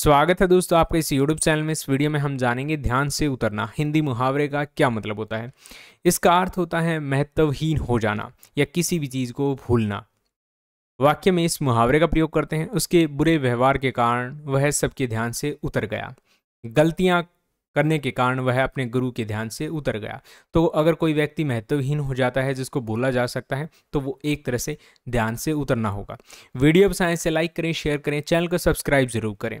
स्वागत है दोस्तों आपका इस यूट्यूब चैनल में इस वीडियो में हम जानेंगे ध्यान से उतरना हिंदी मुहावरे का क्या मतलब होता है इसका अर्थ होता है महत्वहीन हो जाना या किसी भी चीज़ को भूलना वाक्य में इस मुहावरे का प्रयोग करते हैं उसके बुरे व्यवहार के कारण वह सबके ध्यान से उतर गया गलतियाँ करने के कारण वह अपने गुरु के ध्यान से उतर गया तो अगर कोई व्यक्ति महत्वहीन हो जाता है जिसको बोला जा सकता है तो वो एक तरह से ध्यान से उतरना होगा वीडियो पसंद से तो लाइक करें शेयर करें चैनल को सब्सक्राइब जरूर करें